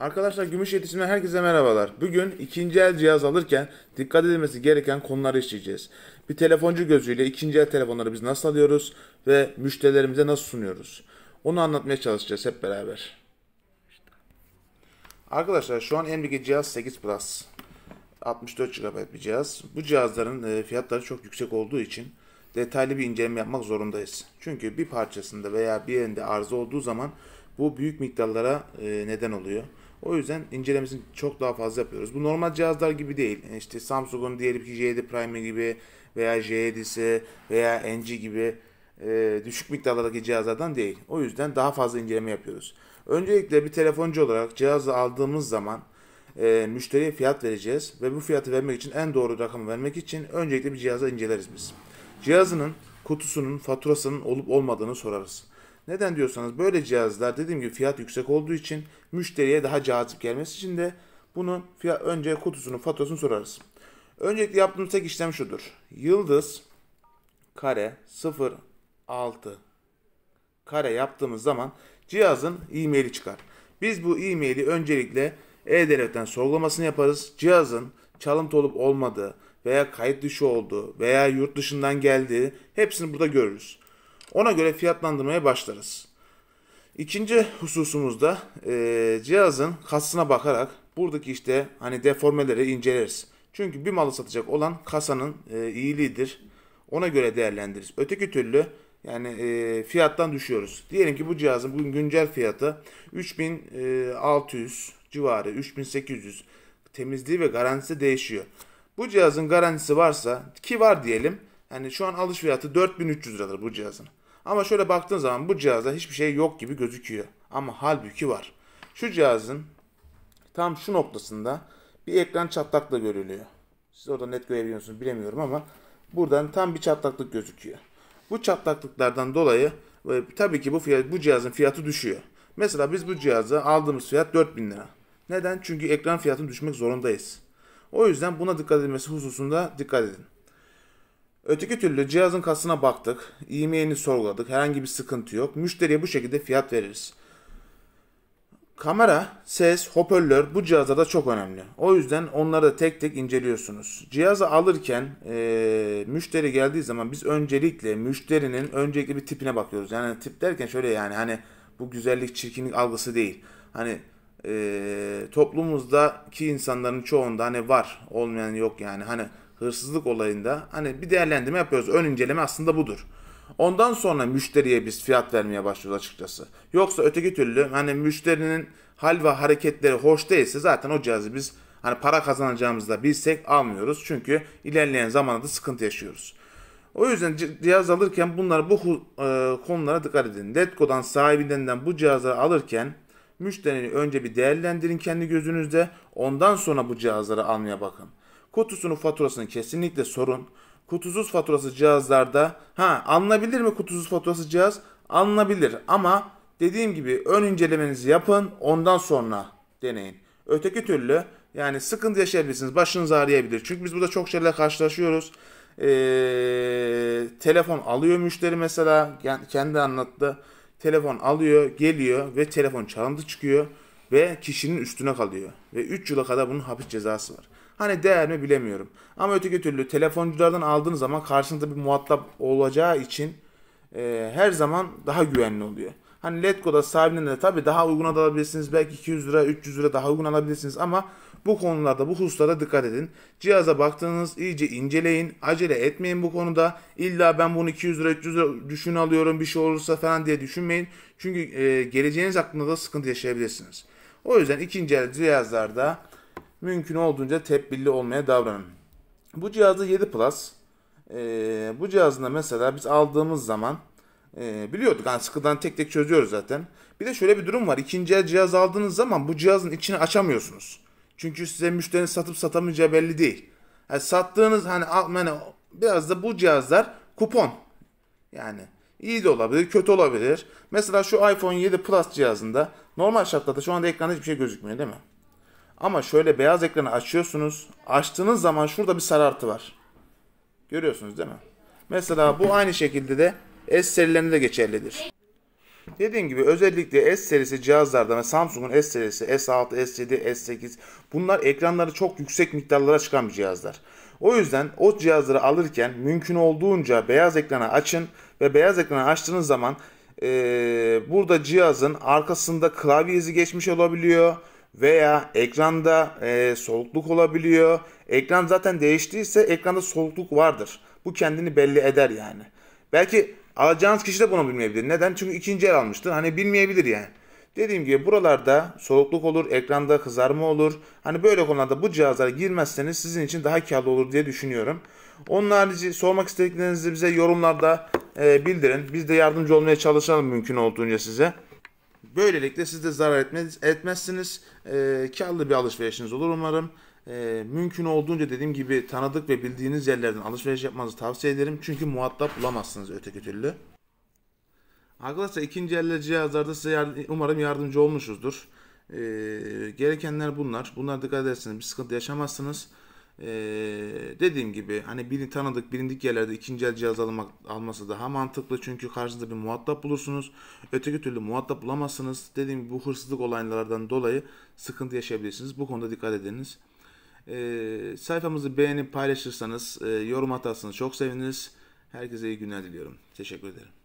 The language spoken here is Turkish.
Arkadaşlar Gümüş Yetişim'den herkese merhabalar. Bugün ikinci el cihaz alırken dikkat edilmesi gereken konuları işleyeceğiz. Bir telefoncu gözüyle ikinci el telefonları biz nasıl alıyoruz ve müşterilerimize nasıl sunuyoruz? Onu anlatmaya çalışacağız hep beraber. Arkadaşlar şu an Enrique cihaz 8 Plus. 64 GB bir cihaz. Bu cihazların e, fiyatları çok yüksek olduğu için detaylı bir inceleme yapmak zorundayız. Çünkü bir parçasında veya bir yerinde arıza olduğu zaman bu büyük miktarlara e, neden oluyor. O yüzden incelemesini çok daha fazla yapıyoruz. Bu normal cihazlar gibi değil. İşte işte Samsung'un diyelim ki J7 Prime gibi veya J7'si veya NG gibi e, düşük miktarlardaki cihazlardan değil. O yüzden daha fazla inceleme yapıyoruz. Öncelikle bir telefoncu olarak cihazı aldığımız zaman e, müşteriye fiyat vereceğiz ve bu fiyatı vermek için en doğru rakamı vermek için öncelikle bir cihazı inceleriz biz. Cihazının kutusunun faturasının olup olmadığını sorarız. Neden diyorsanız böyle cihazlar dediğim gibi fiyat yüksek olduğu için müşteriye daha cazip gelmesi için de bunu fiyat, önce kutusunu faturasını sorarız. Öncelikle yaptığımız tek işlem şudur. Yıldız kare 0 6 kare yaptığımız zaman cihazın e-maili çıkar. Biz bu e-maili öncelikle e-devletten sorgulamasını yaparız. Cihazın çalıntı olup olmadığı veya kayıt dışı olduğu veya yurt dışından geldiği hepsini burada görürüz. Ona göre fiyatlandırmaya başlarız. İkinci hususumuzda e, cihazın kasasına bakarak buradaki işte hani deformeleri inceleriz. Çünkü bir malı satacak olan kasanın e, iyiliğidir. Ona göre değerlendiririz. Öteki türlü yani e, fiyattan düşüyoruz. Diyelim ki bu cihazın bugün güncel fiyatı 3600 e, civarı 3800 temizliği ve garantisi değişiyor. Bu cihazın garantisi varsa ki var diyelim. Yani şu an alış fiyatı 4300 liradır bu cihazın. Ama şöyle baktığın zaman bu cihazda hiçbir şey yok gibi gözüküyor. Ama halbuki var. Şu cihazın tam şu noktasında bir ekran çatlakla görülüyor. Siz orada net görebiliyorsunuz bilemiyorum ama buradan tam bir çatlaklık gözüküyor. Bu çatlaklıklardan dolayı e, tabii ki bu fiyat, bu cihazın fiyatı düşüyor. Mesela biz bu cihazı aldığımız fiyat 4000 lira. Neden? Çünkü ekran fiyatını düşmek zorundayız. O yüzden buna dikkat edilmesi hususunda dikkat edin. Öteki türlü cihazın kasına baktık, IMEI'ni sorguladık, herhangi bir sıkıntı yok. Müşteriye bu şekilde fiyat veririz. Kamera, ses, hoparlör bu cihazda da çok önemli. O yüzden onları da tek tek inceliyorsunuz. Cihazı alırken e, müşteri geldiği zaman biz öncelikle müşterinin öncelikle bir tipine bakıyoruz. Yani tip derken şöyle yani hani bu güzellik çirkinlik algısı değil. Hani e, toplumumuzdaki insanların çoğunda hani var olmayan yok yani hani hırsızlık olayında hani bir değerlendirme yapıyoruz. Ön inceleme aslında budur. Ondan sonra müşteriye biz fiyat vermeye başlıyoruz açıkçası. Yoksa öteki türlü hani müşterinin hal ve hareketleri hoş değilse zaten o cihazı biz hani para kazanacağımızı da bilsek almıyoruz. Çünkü ilerleyen zamanda da sıkıntı yaşıyoruz. O yüzden cihaz alırken bunları bu e, konulara dikkat edin. Letgo'dan sahibinden bu cihazları alırken müşterinin önce bir değerlendirin kendi gözünüzde. Ondan sonra bu cihazları almaya bakın. Kutusunun faturasını kesinlikle sorun. Kutusuz faturası cihazlarda ha alınabilir mi kutusuz faturası cihaz? Alınabilir ama dediğim gibi ön incelemenizi yapın ondan sonra deneyin. Öteki türlü yani sıkıntı yaşayabilirsiniz. Başınız ağrıyabilir. Çünkü biz burada çok şeylerle karşılaşıyoruz. Ee, telefon alıyor müşteri mesela kendi anlattı. Telefon alıyor, geliyor ve telefon çalıntı çıkıyor ve kişinin üstüne kalıyor. Ve 3 yıla kadar bunun hapis cezası var. Hani değer mi bilemiyorum. Ama öteki türlü telefonculardan aldığınız zaman karşınızda bir muhatap olacağı için e, her zaman daha güvenli oluyor. Hani Letgo'da sahibinden de tabii daha uygun alabilirsiniz. Belki 200 lira, 300 lira daha uygun alabilirsiniz ama bu konularda, bu hususlara dikkat edin. Cihaza baktığınız iyice inceleyin. Acele etmeyin bu konuda. İlla ben bunu 200 lira, 300 lira düşün alıyorum bir şey olursa falan diye düşünmeyin. Çünkü e, geleceğiniz hakkında da sıkıntı yaşayabilirsiniz. O yüzden ikinci el cihazlarda mümkün olduğunca tebdilli olmaya davranın. Bu cihazda 7 Plus. Ee, bu cihazında mesela biz aldığımız zaman e, biliyorduk hani sıkıdan tek tek çözüyoruz zaten. Bir de şöyle bir durum var. İkinci el cihaz aldığınız zaman bu cihazın içini açamıyorsunuz. Çünkü size müşterinin satıp satamayacağı belli değil. Yani sattığınız hani, yani biraz da bu cihazlar kupon. Yani iyi de olabilir, kötü olabilir. Mesela şu iPhone 7 Plus cihazında normal şartlarda şu anda ekranda hiçbir şey gözükmüyor değil mi? Ama şöyle beyaz ekranı açıyorsunuz. Açtığınız zaman şurada bir sarartı var. Görüyorsunuz değil mi? Mesela bu aynı şekilde de S serilerinde de geçerlidir. Dediğim gibi özellikle S serisi cihazlarda ve Samsung'un S serisi S6, S7, S8 bunlar ekranları çok yüksek miktarlara çıkan bir cihazlar. O yüzden o cihazları alırken mümkün olduğunca beyaz ekranı açın ve beyaz ekranı açtığınız zaman ee, burada cihazın arkasında klavye izi geçmiş olabiliyor veya ekranda e, solukluk olabiliyor. Ekran zaten değiştiyse ekranda solukluk vardır. Bu kendini belli eder yani. Belki alacağınız kişi de bunu bilmeyebilir. Neden? Çünkü ikinci el almıştır. Hani bilmeyebilir yani. Dediğim gibi buralarda soğukluk olur, ekranda kızarma olur. Hani böyle konularda bu cihazlara girmezseniz sizin için daha karlı olur diye düşünüyorum. Onun harici sormak istediklerinizi bize yorumlarda e, bildirin. Biz de yardımcı olmaya çalışalım mümkün olduğunca size. Böylelikle siz de zarar etmez, etmezsiniz. E, karlı bir alışverişiniz olur umarım. E, mümkün olduğunca dediğim gibi tanıdık ve bildiğiniz yerlerden alışveriş yapmanızı tavsiye ederim. Çünkü muhatap bulamazsınız öteki türlü. Arkadaşlar ikinci elle cihazlarda size yardım, umarım yardımcı olmuşuzdur. E, gerekenler bunlar. Bunlara dikkat ederseniz bir sıkıntı yaşamazsınız. Ee, dediğim gibi hani birini tanıdık bilindik yerlerde ikinci el cihaz almak, alması daha mantıklı çünkü karşınızda bir muhatap bulursunuz. Öteki türlü muhatap bulamazsınız. Dediğim gibi bu hırsızlık olaylardan dolayı sıkıntı yaşayabilirsiniz. Bu konuda dikkat ediniz. Ee, sayfamızı beğenip paylaşırsanız, e, yorum atarsanız çok seviniriz. Herkese iyi günler diliyorum. Teşekkür ederim.